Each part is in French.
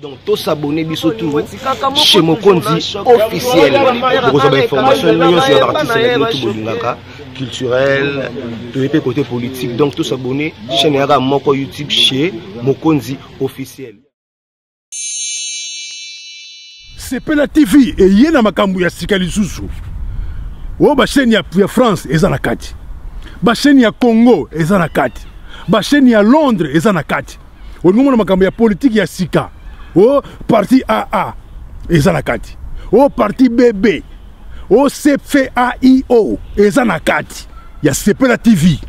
donc tous abonnés biso tout chez Mokondi officiel kozwa information nyonso ya artiste na tout bolingaka culturel toyepe côté politique donc tous abonnés chaîne yaka moko YouTube chez Mokondi officiel C'est la tv eye na makambo ya sika lisusu oyo chaîne ya france eza na kati chaîne ya congo eza na kati chaîne ya londres eza na kati olingi omona politique ya politique ya sika au parti AA eza la kati au parti BB au CPAIO eza a kati ya Bouquet tv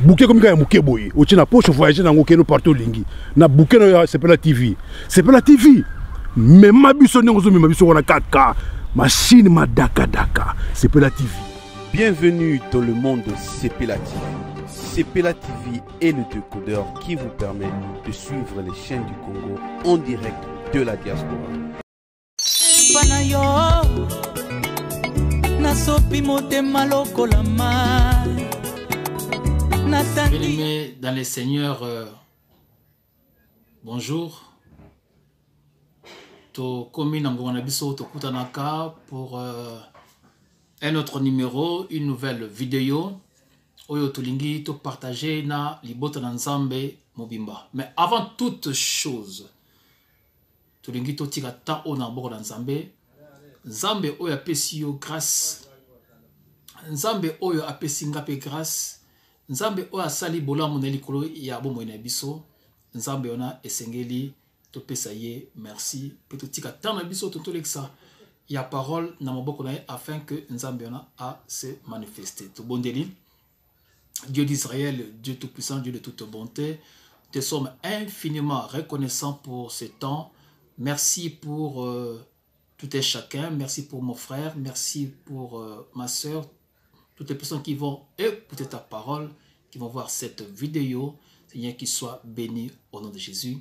buke a ya na poche voyage nango partout l'ingi. na TV. c'est ya la tv sepela tv mema biso ne suis biso ma 4k machine madakadaka sepela tv bienvenue dans le monde de sepela tv la TV et le décodeur qui vous permet de suivre les chaînes du Congo en direct de la diaspora. dans les seigneurs. Euh, bonjour To pour euh, un autre numéro une nouvelle vidéo oyo tu partages na libota na nzambe mobimba mais avant toute chose tulingito totika ta o na maboko na nzambe nzambe oyo apesi yo grâce nzambe oyo apesi nga pe grâce nzambe oyo asali bolamu na likolo ya bomoi na biso nzambe wana esengeli topesa ye merci mpe totika ntan na biso totolekisa ya parole na maboko na afin que nzambe se ase manifeste tobondeli Dieu d'Israël, Dieu Tout-Puissant, Dieu de toute bonté, te sommes infiniment reconnaissants pour ce temps. Merci pour euh, tout et chacun. Merci pour mon frère. Merci pour euh, ma soeur. Toutes les personnes qui vont écouter ta parole, qui vont voir cette vidéo. Seigneur, qu'il soit béni au nom de Jésus.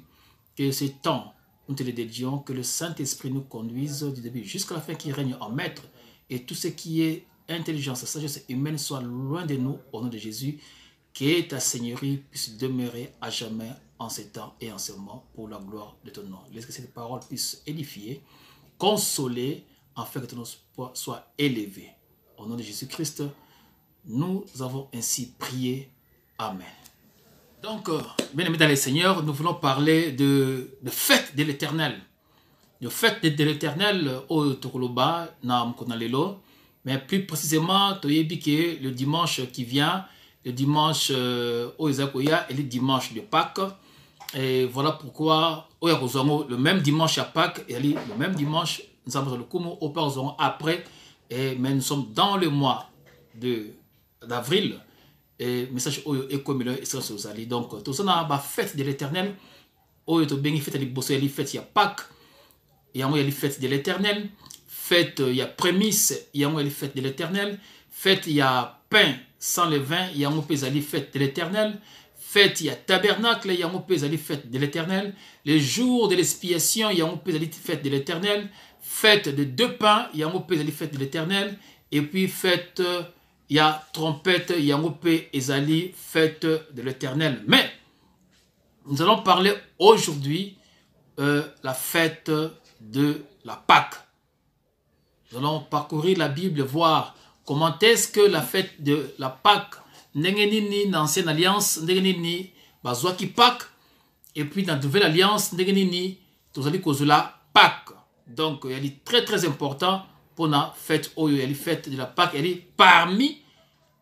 Que ce temps, nous te le dédions. Que le Saint-Esprit nous conduise du début jusqu'à la fin, qu'il règne en maître. Et tout ce qui est intelligence, sagesse humaine soient loin de nous au nom de Jésus. Que ta Seigneurie puisse demeurer à jamais en ces temps et en ces moments pour la gloire de ton nom. Laisse que cette parole puisse édifier, consoler, afin que ton espoir soit élevé. Au nom de Jésus-Christ, nous avons ainsi prié. Amen. Donc, mesdames et messieurs Seigneur, nous voulons parler de, de fête de l'éternel. De fête de, l'éternel euh, au Tokoloba, Naam Konalelo. Mais plus précisément, le dimanche qui vient, le dimanche euh, au Isakoya et le dimanche de Pâques. Et voilà pourquoi le même dimanche à Pâques et le même dimanche nous sommes dans le Kumo au après. mais nous sommes dans le mois d'avril et message oyo comme essence donc tout ça na la fête de l'éternel oyo de la fête fêtes fête a Pâques et yango la fête de l'éternel Fête il y a prémisse, il y a les fête de l'éternel. Fête il y a pain sans le vin, il y a une fête de l'éternel. Fête il y a tabernacle, il y a les fête de l'éternel. Les jours de l'expiation, il y a les fête de l'éternel. Fête de deux pains, il y a les fête de l'éternel. Et puis fête, il y a trompette, il y a une fête de l'éternel. Mais nous allons parler aujourd'hui la fête de la Pâque. Nous allons parcourir la Bible, voir comment est-ce que la fête de la Pâque, Nengenini, l'ancienne alliance, Nengenini, qui Pâque, et puis dans la nouvelle alliance, Nengenini, Tosali Kozula Pâque. Donc, elle est très très important pour la fête Oyo, fête de la Pâque, elle est parmi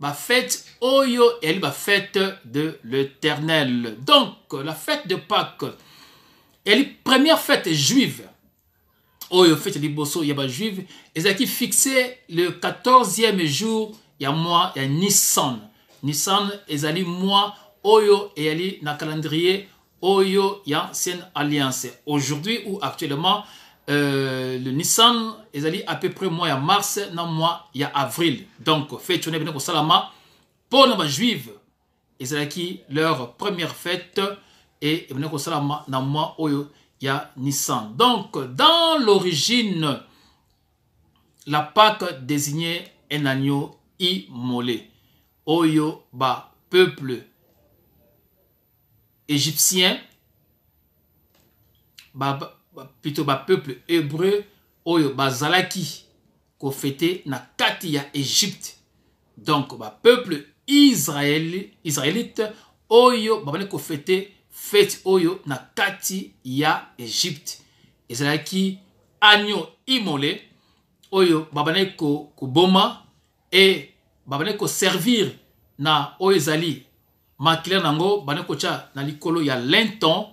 la fête Oyo, elle fête de l'éternel. Donc, la fête de Pâque, elle est première fête juive. Oh, de fete liboso juive bajuive qui fixe le 14e jour ya mois Nissan Nissan et ezali mois oyo ali na calendrier oyo ya ancienne alliance aujourd'hui ou actuellement euh, le Nissan ezali à peu près mois ya mars na mois ya avril donc fete wana Salama pour mpo juive leur première fête et ebene kosalama na mois oyo Nissan. Donc, dans l'origine, la Pâque désignait un agneau immolé. Oyoba, peuple égyptien, plutôt ba peuple hébreu, Oyoba Zalaki, qu'on fêtait na Katia, Égypte. Donc, ba peuple israélite, israélite Oyo, ba qu'on fêtait fete oyo na kati ya egypte ezalaki agneau imole oyo babandaki koboma e babandaki koservir na oyo ezali makila na yango bandaki kotya na likolo ya linton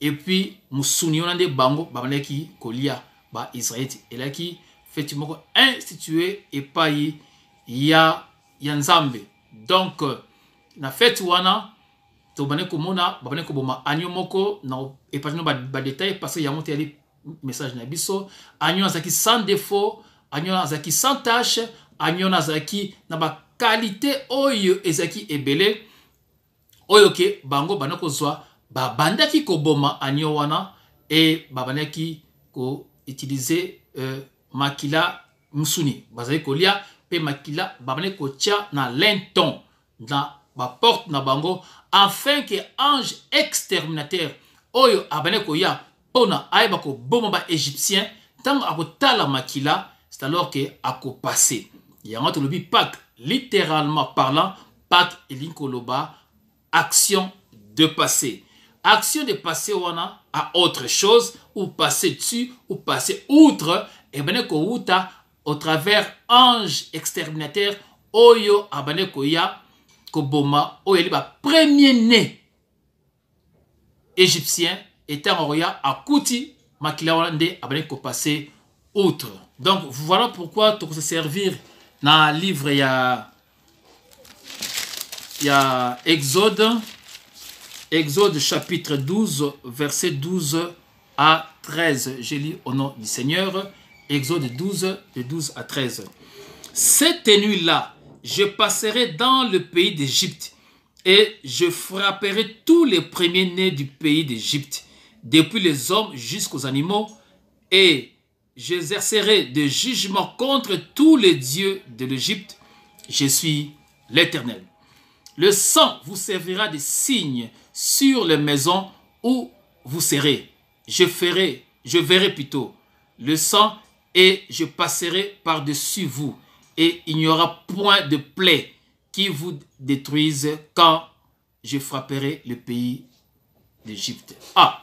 epuis mosuni wana nde bango babandaki kolia baisraelite elaki feti moko institue epai ya, ya nzambe donc na feti wana tobandi komona babandi koboma agneau moko na epartino badetail parce yango te yali message na biso agneau azalaki sans défaut agneau azalaki sans tache agneau na azalaki na bakalite oyo ezalaki ebele oyo ke bango bandi kozwa babandaki koboma agneau wana e babandaki koutilize euh, makila musuni bazali kolia mpe makila babandaki kotia na linton na porte na bango afin que ange exterminateur oyo abane koya bomba ba égyptien a kota la makila c'est alors ke a yango le pak littéralement parlant pak elinkoloba action de passé action de passé wana à autre chose ou passer dessus ou passer outre ko uta au travers ange exterminateur oyo ko koya koboma oyeli ba premier né égyptien en okoya à makila wana après qu'on passé outre donc voilà pourquoi se servir dans le livre il y a exode exode chapitre 12 verset 12 à 13 J'ai lu au nom du seigneur exode 12 de 12 à 13 cette nuit là je passerai dans le pays d'Égypte et je frapperai tous les premiers-nés du pays d'Égypte, depuis les hommes jusqu'aux animaux, et j'exercerai des jugements contre tous les dieux de l'Égypte. Je suis l'Éternel. Le sang vous servira de signe sur les maisons où vous serez. Je ferai, je verrai plutôt le sang et je passerai par-dessus vous et il n'y aura point de plaie qui vous détruise quand je frapperai le pays d'Égypte. Ah,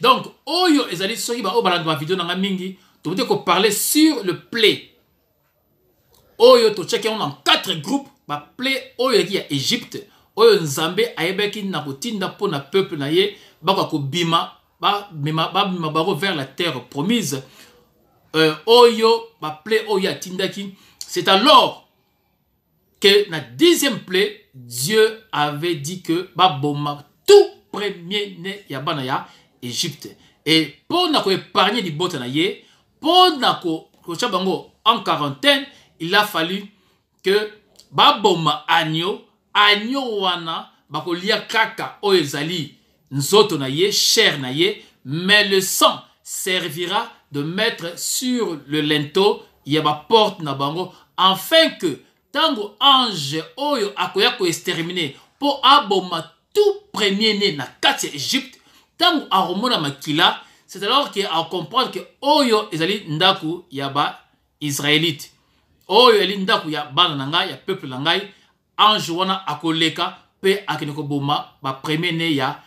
donc, oyo ezali soki ba dans ma dans nanga mingi, tobote qu'on parler sur le plaie. Oyo to checké on en quatre groupes, ma plaie oyo qui ya Égypte, oyo nzambe ayebaki na kotinda po na peuple na ye, bako ko bima, ba mema ba bima baro vers la terre promise. Euh, oyo ma plaie oyo atindaki c'est alors que la dixième plaie, Dieu avait dit que Baboma, tout premier né Yabanaya, Égypte. Et pour nous épargner du botanaye, pour nous en quarantaine, il a fallu que Baboma Agno, Agno Wana, Bakolia Kaka, ezali Nzoto Naye, Cher Naye, mais le sang servira de mettre sur le lento, il porte na bango, afin que que ange oyo akoya exterminer pour aboma tout premier né na kati Égypte egypte ntango akomona makila c'est alors a comprend que oyo ezali ndaku ya Israélite oyo ezali ndaku ya bana na ya peuple na ange wana akoleka mpe boma ba premier né ya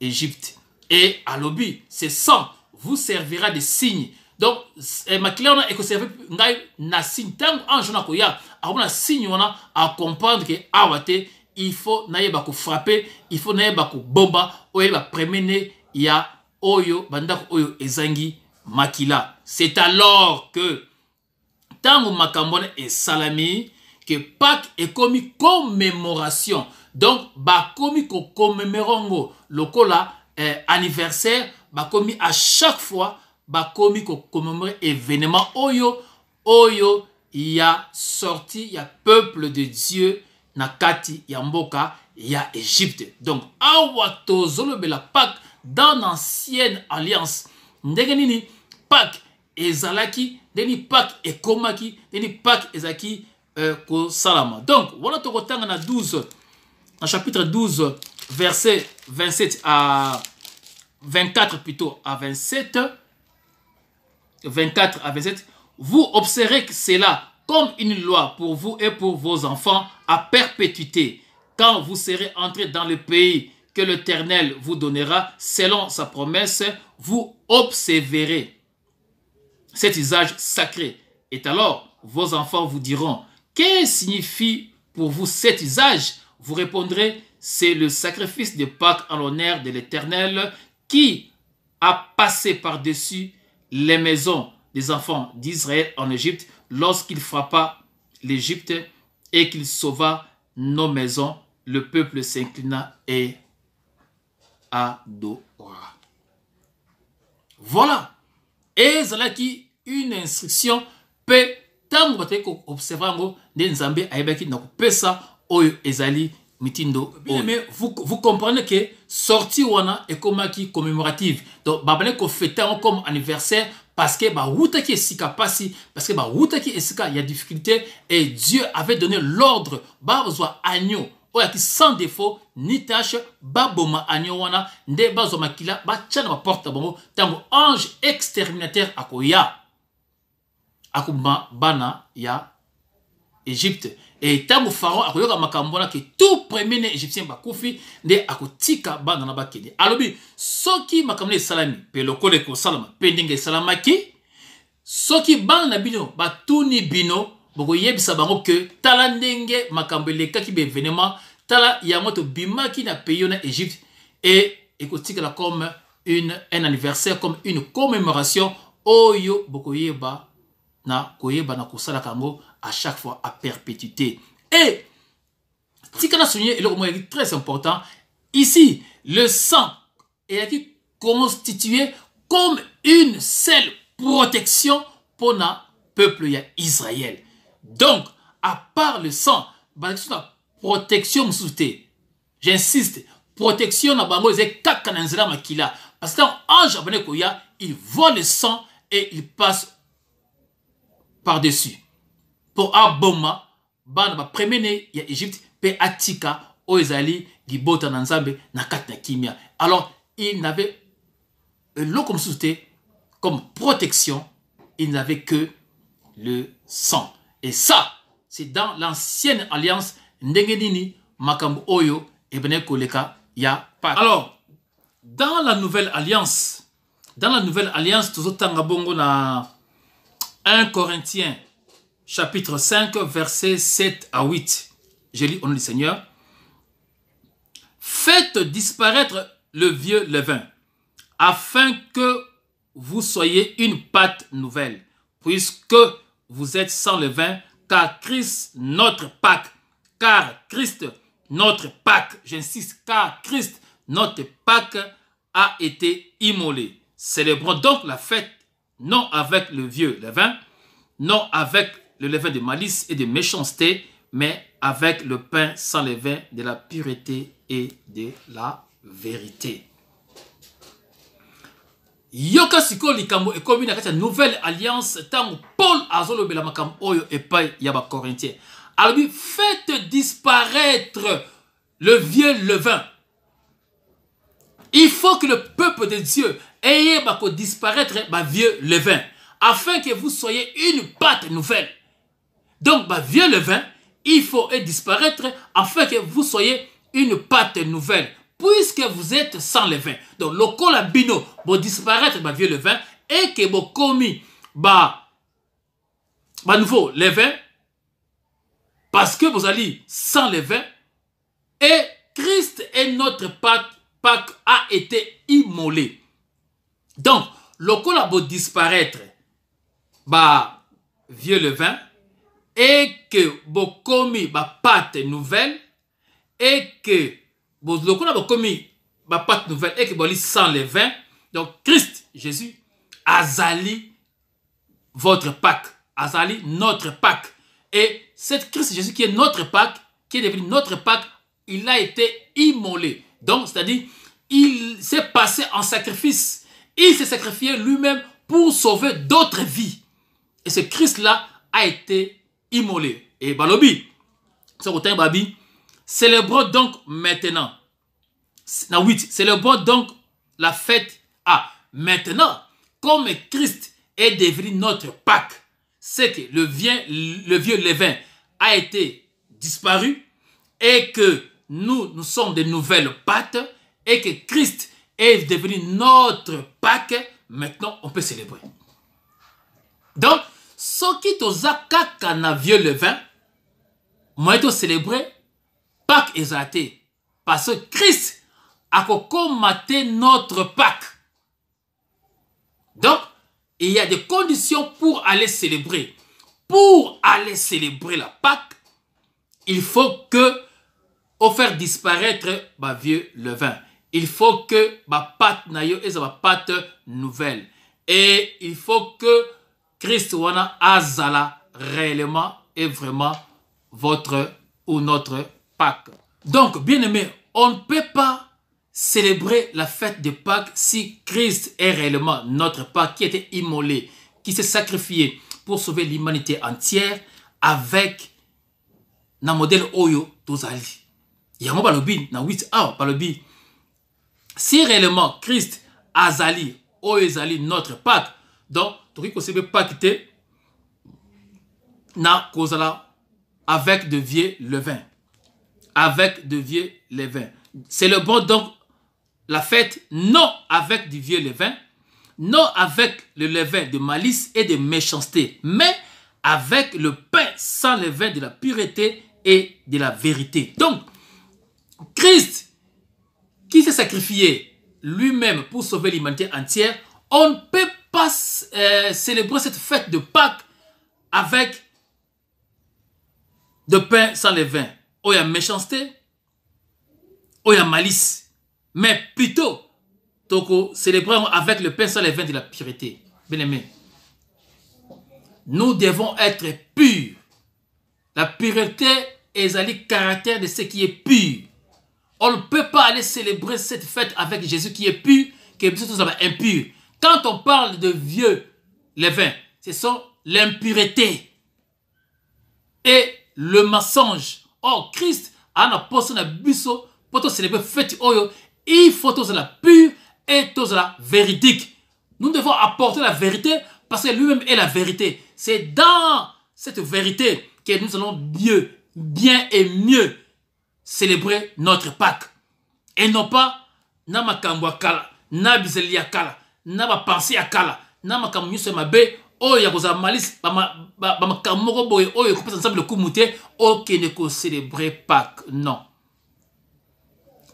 egypte et alobi ce sang vous servira de signe donc eh, makila wana ekoserve ngai na signe ntango na wana avant la signe wana acomprendre ke awa ah, te il faut ko frapper, il faut ko bomba ou il va ne ya oyo bandak oyo ezangi makila c'est alors que ntango et Salami que ke est ekomi commémoration donc bakomi kokommemere commémorongo, lokola eh, anniversaire bakomi à chaque fois bakomi kokomemore événement oyo oyo a sorti ya peuple de dieu na kati ya mboka ya Égypte. donc awa tozolobela Pâques dans l'ancienne alliance ndenge nini pâke ezalaki ndenge nini Pâques ekomaki Komaki, nini pâke euh, zaki ko salama. donc voilà autant na 12 chapitre 12 verset 27 à 24 plutôt à 27 24 à 27, vous observez cela comme une loi pour vous et pour vos enfants à perpétuité, quand vous serez entrés dans le pays que l'Éternel vous donnera selon sa promesse, vous observerez cet usage sacré. Et alors, vos enfants vous diront, que signifie pour vous cet usage Vous répondrez, c'est le sacrifice de Pâques en l'honneur de l'Éternel qui a passé par-dessus les maisons des enfants d'Israël en Égypte lorsqu'il frappa l'Égypte et qu'il sauva nos maisons, le peuple s'inclina et adora. Voilà. Et cela qui une instruction peut tango te observango nde nzambe ayebaki na vous avez ezali mitindo bien mais vous, vous comprenez que sortie wana est comme qui commémorative donc babale kofeta yango comme anniversaire parce que est esika pasi parce que est-ce qui il y a difficulté et dieu avait donné l'ordre besoin agneau oyo qui sans défaut ni tache baboma agneau wana nde bazwa makila ba na baporte porte bango tango ange exterminateur akoya akoboma bana ya et e ntango pharaon akoyoka makambo wana ke tout premier ne égyptien bakufi nde akotika bana na bakende alobi soki makambo salami, esalami mpe lokola ekosalama mpe ndenge salamaki, soki bana bino batuni bino bokoyebisa bango ke tala ndenge makambo elekaki baevenema tala yango tobimaki na pays na égypte e la comme une, un anniversaire comme une commémoration oyo yeba na koyeba na kousala kango, à chaque fois à perpétuité. Et, ce souligné, est très important, ici, le sang est constitué comme une seule protection pour le peuple Israël. Donc, à part le sang, la bah, protection J'insiste, protection na bango kaka Parce qu'en ange il voit le sang et il passe par-dessus. Pour aboma bana baprémier ya égypte pe atika Oezali, ezali libota na nzambe na kimia alors il n'avait l'eau comme comme protection il n'avait que le sang et ça c'est dans l'ancienne alliance Ngenini, makambu makambo oyo ebene koleka ya pas alors dans la nouvelle alliance dans la nouvelle alliance tozotanga bongo na 1 corinthien chapitre 5, versets 7 à 8. Je lis au nom du Seigneur. Faites disparaître le vieux levain, afin que vous soyez une pâte nouvelle, puisque vous êtes sans levain, car Christ notre Pâque, car Christ notre Pâque, j'insiste, car Christ notre Pâque a été immolé. Célébrons donc la fête, non avec le vieux levain, non avec le levain de malice et de méchanceté, mais avec le pain sans levain de la pureté et de la vérité. yoka likambo et nouvelle alliance paul la Belamakam oyo yaba ya faites disparaître le vieux levain il faut que le peuple de dieu disparaître le vieux levain afin que vous soyez une pâte nouvelle donc, bah, vieux le il faut disparaître afin que vous soyez une pâte nouvelle, puisque vous êtes sans levain. Donc, le colabino, va disparaître, bah, vieux le et que vous commis, bah, bah, nouveau, le vin, parce que vous allez sans levain et Christ est notre pâte, Pâque a été immolé. Donc, le va disparaître, bah, vieux levain et que commis ma pâte nouvelle Et que avez commis ma pâte nouvelle Et vous boli sans les vin donc christ jésus a sali votre pâque a Zali, notre pâque et cette christ jésus qui est notre pâque qui est devenu notre pâque il a été immolé donc c'est-à-dire il s'est passé en sacrifice il s'est sacrifié lui-même pour sauver d'autres vies et ce christ là a été immolé. Et Balobi, Babi, célébrons donc maintenant. célébrons donc la fête à ah, maintenant, comme Christ est devenu notre Pâque, c'est que le vieux, le vieux levain a été disparu et que nous, nous sommes des nouvelles pâtes et que Christ est devenu notre Pâque, maintenant on peut célébrer. Donc, qui t'osa kaka na vieux levin je tocelebre célébrer Pâques exalté. parce que Christ a notre Pâques. donc il y a des conditions pour aller célébrer pour aller célébrer la pâque il faut que on faire disparaître ma vieux vin, il faut que ma pâte na et sa pâte nouvelle et il faut que Christ wana azala réellement est vraiment votre ou notre Pâques. Donc, bien aimé, on ne peut pas célébrer la fête de Pâques si Christ est réellement notre Pâques qui était immolé, qui s'est sacrifié pour sauver l'humanité entière avec na modèle oyo tozali. si réellement Christ azali oyo Zali, notre Pâques, donc tokoki peut pas na kozala avec de vieux levain avec de vieux levain c'est le bon donc la fête non avec du vieux levain non avec le levain de malice et de méchanceté mais avec le pain sans levain de la pureté et de la vérité donc Christ qui s'est sacrifié lui-même pour sauver l'humanité entière on ne peut pas euh, célébrer cette fête de Pâques avec de pain sans levain. Oh, il y a méchanceté. Oh, il y a malice. Mais plutôt, donc, célébrons avec le pain sans levain de la pureté. bien aimé. nous devons être purs. La pureté est le caractère de ce qui est pur. On ne peut pas aller célébrer cette fête avec Jésus qui est pur, qui est impur. Quand on parle de vieux les vins, ce sont l'impureté et le mensonge. Oh Christ, en apostle na pour te célébrer fête oyo, il faut tous la pure et tous la véridique. Nous devons apporter la vérité parce que lui-même est la vérité. C'est dans cette vérité que nous allons mieux, bien et mieux célébrer notre Pâques. Et non pas, na kala, na na pensé ya kala na makambo nyonso ma be oyo ya ba ba bamakambo moko boye oyo muté. nzambe lokumu Pâques? non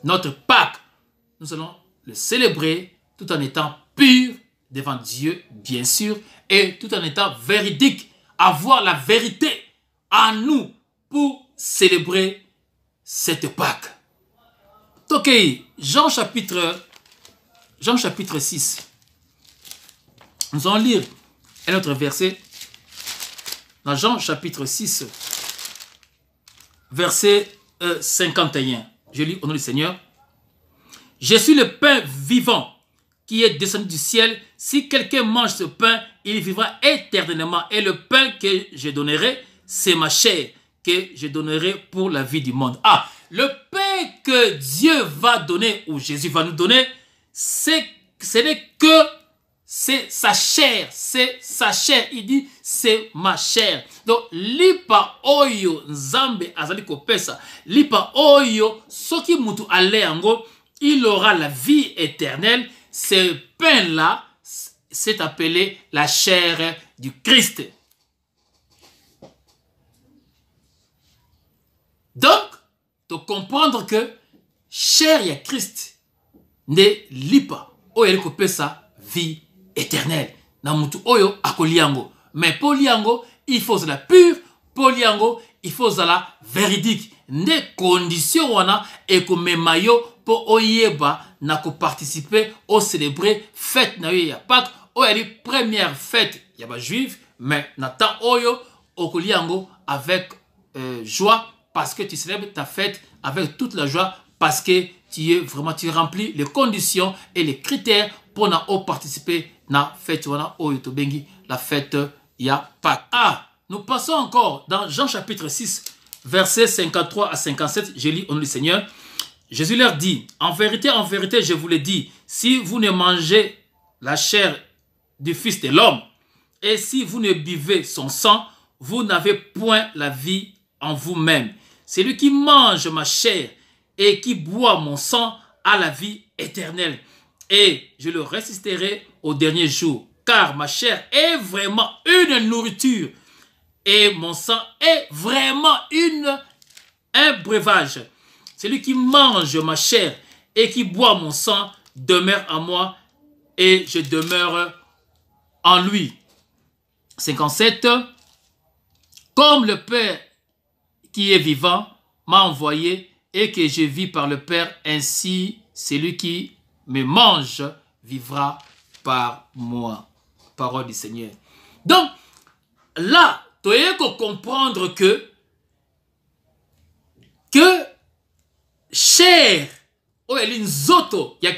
notre Pâques, nous allons le célébrer tout en étant pur devant Dieu, bien sûr, et tout en étant véridique, avoir la vérité en nous pour célébrer cette Pâques. Ok, Jean chapitre, Jean chapitre 6. Nous allons lire un autre verset dans Jean chapitre 6, verset 51. Euh, je lis au nom du Seigneur. Je suis le pain vivant qui est descendu du ciel. Si quelqu'un mange ce pain, il vivra éternellement. Et le pain que je donnerai, c'est ma chair que je donnerai pour la vie du monde. Ah, le pain que Dieu va donner ou Jésus va nous donner, ce n'est que c'est sa chair, c'est sa chair. Il dit, c'est ma chair. Donc, lipa oyo nzambe azali Lipa oyo, il aura la vie éternelle. Ce pain-là, c'est appelé la chair du Christ. Donc, de comprendre que chair et Christ ne lipa oyo a kopesa vie Éternel, Namutu oyo akoliango. Mais me Il faut la pure Les il faut ifo ozala veridike nde condition wana comme mayo pour oyeba na Au célébrer. Fête. na est ya elle est première fête ya juive, mais na oyo avec euh, joie parce que tu célèbres ta fête avec toute la joie parce que tu es vraiment tu remplis les conditions et les critères pour na o participer na fête wana bengi la fête Ah, nous passons encore dans Jean chapitre 6, versets 53 à 57. Je lis au nom Seigneur. Jésus leur dit, en vérité, en vérité, je vous le dis, si vous ne mangez la chair du Fils de l'homme et si vous ne buvez son sang, vous n'avez point la vie en vous-même. Celui qui mange ma chair et qui boit mon sang a la vie éternelle. Et je le résisterai au dernier jour, car ma chair est vraiment une nourriture et mon sang est vraiment une, un breuvage. Celui qui mange ma chair et qui boit mon sang demeure en moi et je demeure en lui. 57. Comme le Père qui est vivant m'a envoyé et que je vis par le Père, ainsi celui qui me mange vivra par moi. Parole du Seigneur. Donc, là, tu qu'on comprendre que que chair, oh, elle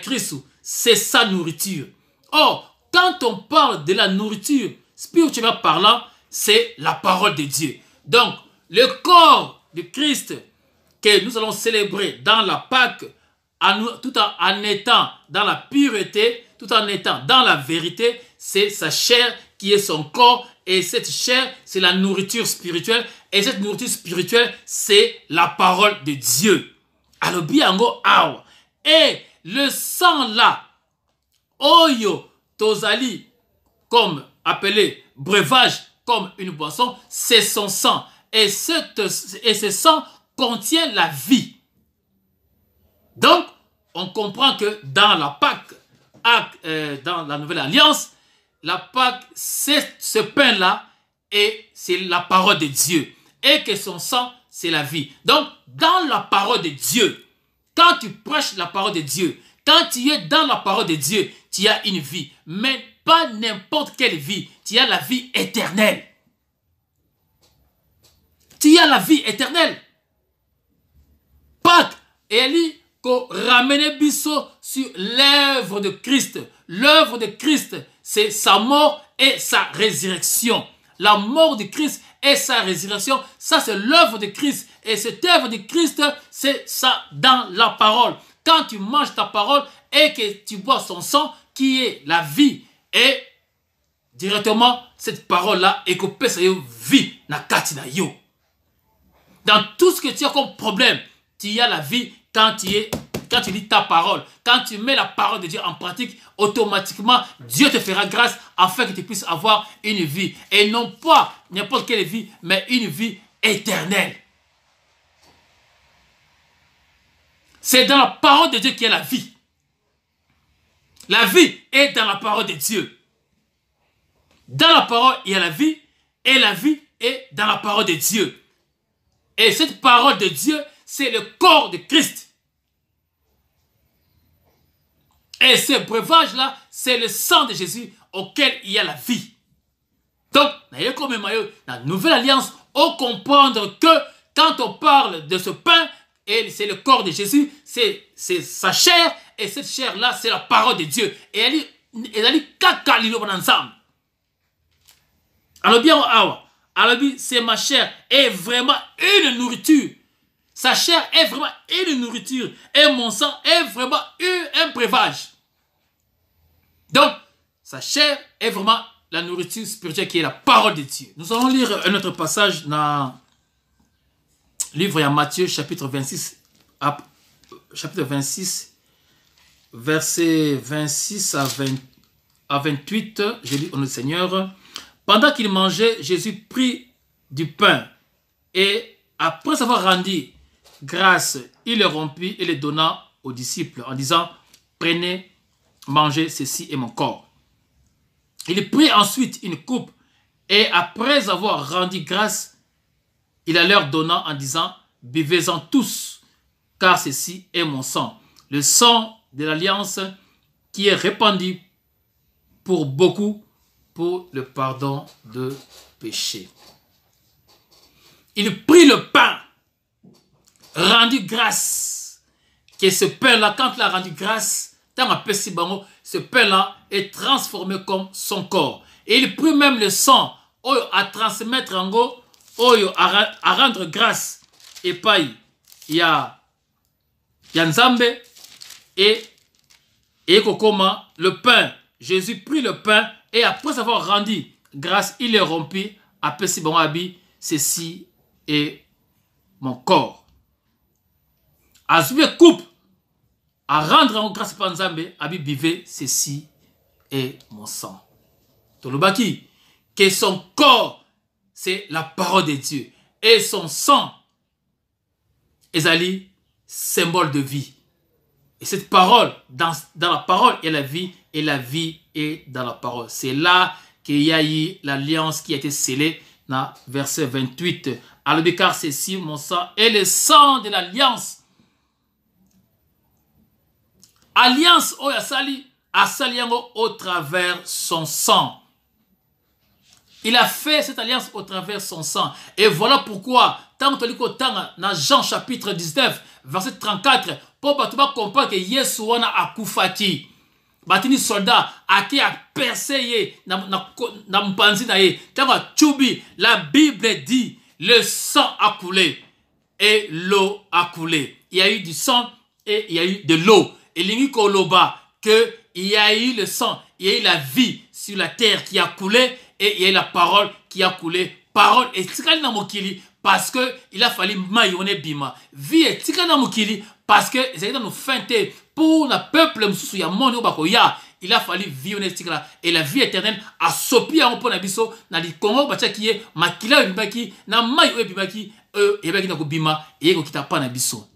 Christ, c'est sa nourriture. Or, quand on parle de la nourriture, spirituellement parlant, c'est la parole de Dieu. Donc, le corps de Christ que nous allons célébrer dans la Pâque, tout en étant dans la pureté, tout en étant dans la vérité, c'est sa chair qui est son corps et cette chair, c'est la nourriture spirituelle et cette nourriture spirituelle, c'est la parole de Dieu. Alors, biango Et le sang là, oyo tozali, comme appelé breuvage, comme une boisson, c'est son sang. Et, et ce sang contient la vie. Donc, on comprend que dans la Pâque, euh, dans la nouvelle alliance, la Pâque, c'est ce pain-là et c'est la parole de Dieu. Et que son sang, c'est la vie. Donc, dans la parole de Dieu, quand tu prêches la parole de Dieu, quand tu es dans la parole de Dieu, tu as une vie. Mais pas n'importe quelle vie. Tu as la vie éternelle. Tu as la vie éternelle. Pâques, et Ali. Qu'on ramener biso sur l'œuvre de Christ. L'œuvre de Christ, c'est sa mort et sa résurrection. La mort de Christ et sa résurrection, ça c'est l'œuvre de Christ. Et cette œuvre de Christ, c'est ça dans la parole. Quand tu manges ta parole et que tu bois son sang, qui est la vie, et directement cette parole-là est coupée sa vie, na yo. Dans tout ce que tu as comme problème, tu as la vie quand tu tu lis ta parole, quand tu mets la parole de Dieu en pratique, automatiquement, Dieu te fera grâce afin que tu puisses avoir une vie. Et non pas n'importe quelle vie, mais une vie éternelle. C'est dans la parole de Dieu qu'il y a la vie. La vie est dans la parole de Dieu. Dans la parole, il y a la vie, et la vie est dans la parole de Dieu. Et cette parole de Dieu, c'est le corps de Christ. Et ce breuvage-là, c'est le sang de Jésus auquel il y a la vie. Donc, comme la nouvelle alliance, on comprendre que quand on parle de ce pain, c'est le corps de Jésus, c'est sa chair, et cette chair-là, c'est la parole de Dieu. Et elle est, elle est ensemble. Alors bien, c'est ma chair et vraiment une nourriture sa chair est vraiment une nourriture et mon sang est vraiment un breuvage. Donc, sa chair est vraiment la nourriture spirituelle qui est la parole de Dieu. Nous allons lire un autre passage dans le livre de Matthieu chapitre 26, chapitre 26, verset 26 à, 28. Je lis au nom du Seigneur. Pendant qu'il mangeait, Jésus prit du pain et après avoir rendu grâce, il le rompit et les donna aux disciples en disant, prenez, mangez, ceci est mon corps. Il prit ensuite une coupe et après avoir rendu grâce, il la leur donna en disant, buvez-en tous, car ceci est mon sang, le sang de l'alliance qui est répandu pour beaucoup pour le pardon de péché. Il prit le pain rendu grâce. Que ce pain-là, quand il a rendu grâce, tant à ce pain-là est transformé comme son corps. Et il prit même le sang à transmettre en go, à rendre grâce. Et paille, il y a Nzambe et, et Kokoma, le pain. Jésus prit le pain et après avoir rendu grâce, il est rompu à Pessibango Abi. Ceci est mon corps azwi coupe rendre en grâce à nzambe abi vivre ceci est mon sang tolobaki que son corps c'est la parole de dieu et son sang ezali symbole de vie et cette parole dans, la parole est la vie et la vie est dans la parole c'est là qu'il y a eu l'alliance qui a été scellée dans verset 28 alors car ceci mon sang est le sang de l'alliance alliance au Yassali, a sali au travers son sang il a fait cette alliance au travers son sang et voilà pourquoi tant que dans jean chapitre 19 verset 34 que que tu que yesu a a batini soldat a qui a na, na, na mopanzi na ye ntango acubi la bible dit le sang a coulé et l'eau a coulé il y a eu du sang et il y a eu de l'eau Élémi Koloba, il y a eu le sang, il y a eu la vie sur la terre qui a coulé et il y a eu la parole qui a coulé. Parole et na mokili parce que il a fallu maïonner bima. Vie et na mokili parce que c'est dans nos feintes pour le peuple mususu ya moni bakoya il a fallu vivre na et la vie éternelle a sopi yango na biso na likongo bah, qui ye makila une ebimaki na mai oyo ebimaki bima eyebaki na kobima eyekokita pas na biso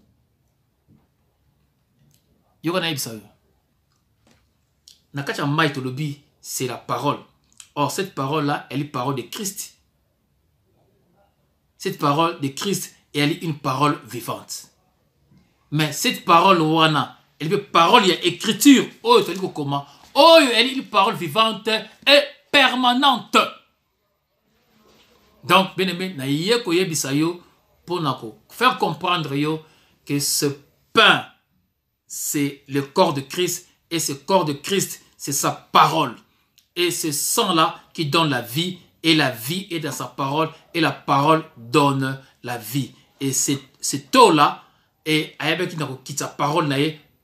c'est la parole or cette parole là elle est parole de christ cette parole de christ elle est une parole vivante mais cette parole elle est parole il écriture oh, comment? Oh, elle est une parole vivante et permanente donc bien aimé yeko yebisa yo comprendre yo que ce pain c'est le corps de Christ. Et ce corps de Christ, c'est sa parole. Et ce sang-là qui donne la vie. Et la vie est dans sa parole. Et la parole donne la vie. Et c'est eau-là, et qui na sa parole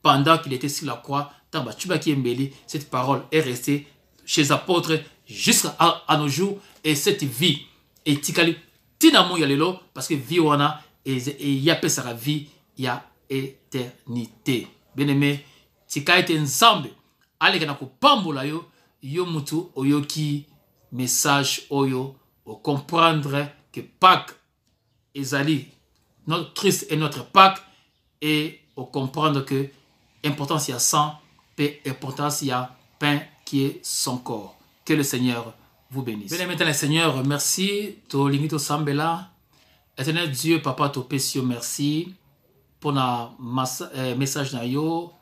pendant qu'il était sur la croix, bah, cette parole est restée chez les apôtres jusqu'à nos jours et cette vie est tikali tina yalelo parce que vie là et y a sa vie y a éternité bien-aimé Si ete êtes ensemble. yo yo mutu oyoki message oyo Comprendre que Pâques ezali notre triste et notre Pâques et Comprendre que importance ya sang importance a pain qui est son corps que le seigneur vous bénisse bien-aimé seigneur merci to Sambela, éternel dieu papa To merci Pona eh, message na yo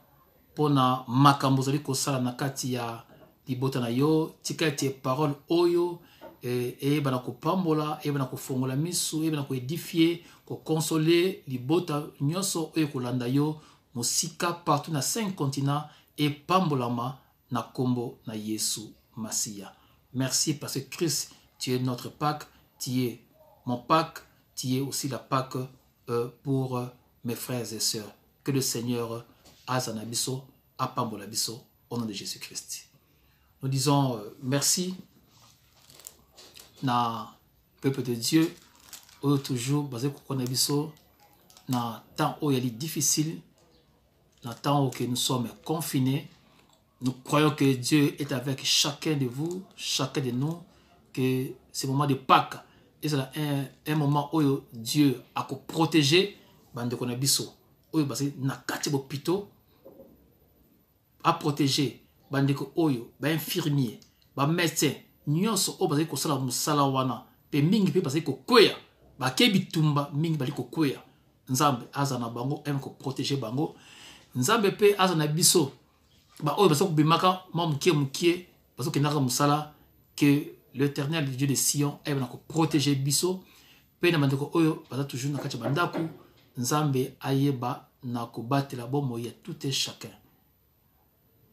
Pona makambo ozali kosala na kati ya libota na yo tika parole oyo Eba eh, na kopambola Eba na fongola misu. ko na koedifie consoler libota nyoso oyo landa yo Musika partout na cinq e epambolama na kombo na yesu Masia. merci parce que christ tu es notre pâque tu es mon pâque tu es aussi la pâque euh, pour euh, mes frères et sœurs, que le Seigneur un Apambolabiso, apambola biso, au nom de Jésus-Christ. Nous disons euh, merci na peuple de Dieu, au toujours basé kokona na temps il est difficile, na temps où nous sommes confinés. Nous croyons que Dieu est avec chacun de vous, chacun de nous, que ce moment de Pâques est un, un moment où Dieu a protégé, bandeko na biso oyo basi na kati a protéger bande bandeko oyo Ba bamédecin nyonso O bazali sala musala wana mpe mingi mpe ko koya, ba kebitumba mingi bali koya nzambe azana bango bango ko protéger bango nzambe mpe aza na kie baoyo bazali kobimaka mwa mokie mokie bazokendaka mosala ke l'éternel dieu de sion ayeba na koprotege biso pe na bandeko oyo baza toujours na kati nzambe ayeba na kobatela bomoi ya tout et chacun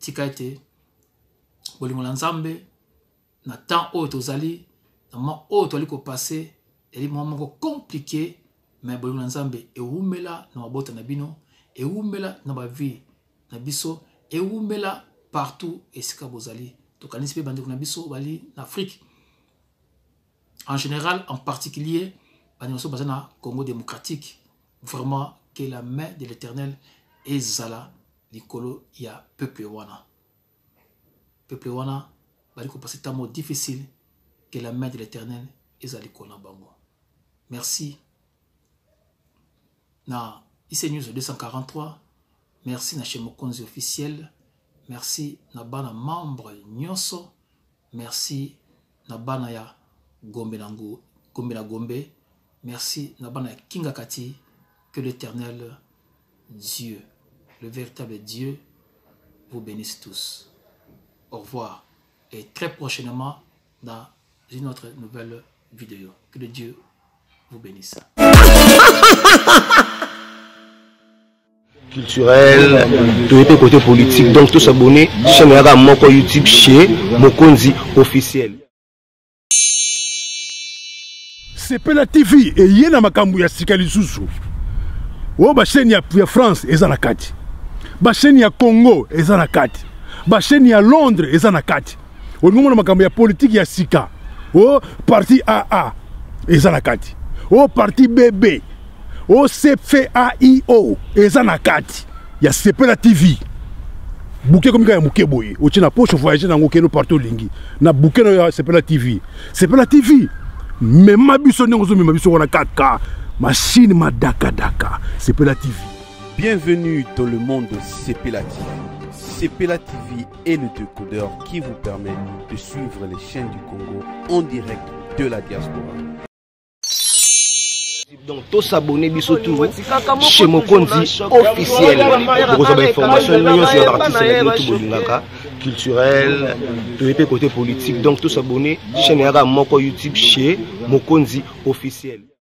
tika ete bolingo na nzambe na temps oyo tozali na mwa oyo toali kopase eli mwa moko komplike me bolingo na nzambe ewumela na mabota na bino ewumela na bavie na biso ewumela partout esika bozali tokanisi mpe bandeko na biso bali na afrique en général en particulier bandeko na biso baza na congo démocratique vraiment que la main de l'Éternel est ezala y ya peuple wana peuple wana bali un mot difficile que la main de l'Éternel eza likolo na bango merci na IC News 243 merci na chez mokonzi officiel merci na bana membre nyonso merci na bana ya gombe na gombe merci na bana ya kingakati que l'éternel Dieu, le véritable Dieu, vous bénisse tous. Au revoir et très prochainement dans une autre nouvelle vidéo. Que le Dieu vous bénisse. culturel, tout est côté politique. Donc tous abonnés, chaîne Moko YouTube chez Mokonzi officiel. C'est la TV et yena makambu ya oyo oh, bashaine ya, ya france eza na kati bashaine ya congo eza na kati bashaine ya londres eza na kati olingi oh, omona makambo ya politike ya sika oyo oh, parti aa eza na kati oyo parti bb oyo cfaio eza na kati ya sepela tv buke komika ya moke boye otie na poche voyage nango okeno parti olingi na buke no ya sepela tv sepela tv mema biso ndenge ozomema biso wana kaka machine Madaka Daka, la TV. Bienvenue dans le monde de la TV. la TV est le décodeur qui vous permet de suivre les chaînes du Congo en direct de la diaspora. Donc tous abonnés chez Mokondi officiel. Pour côté politique. Donc tous abonnés chaîne YouTube chez Mokondi officiel.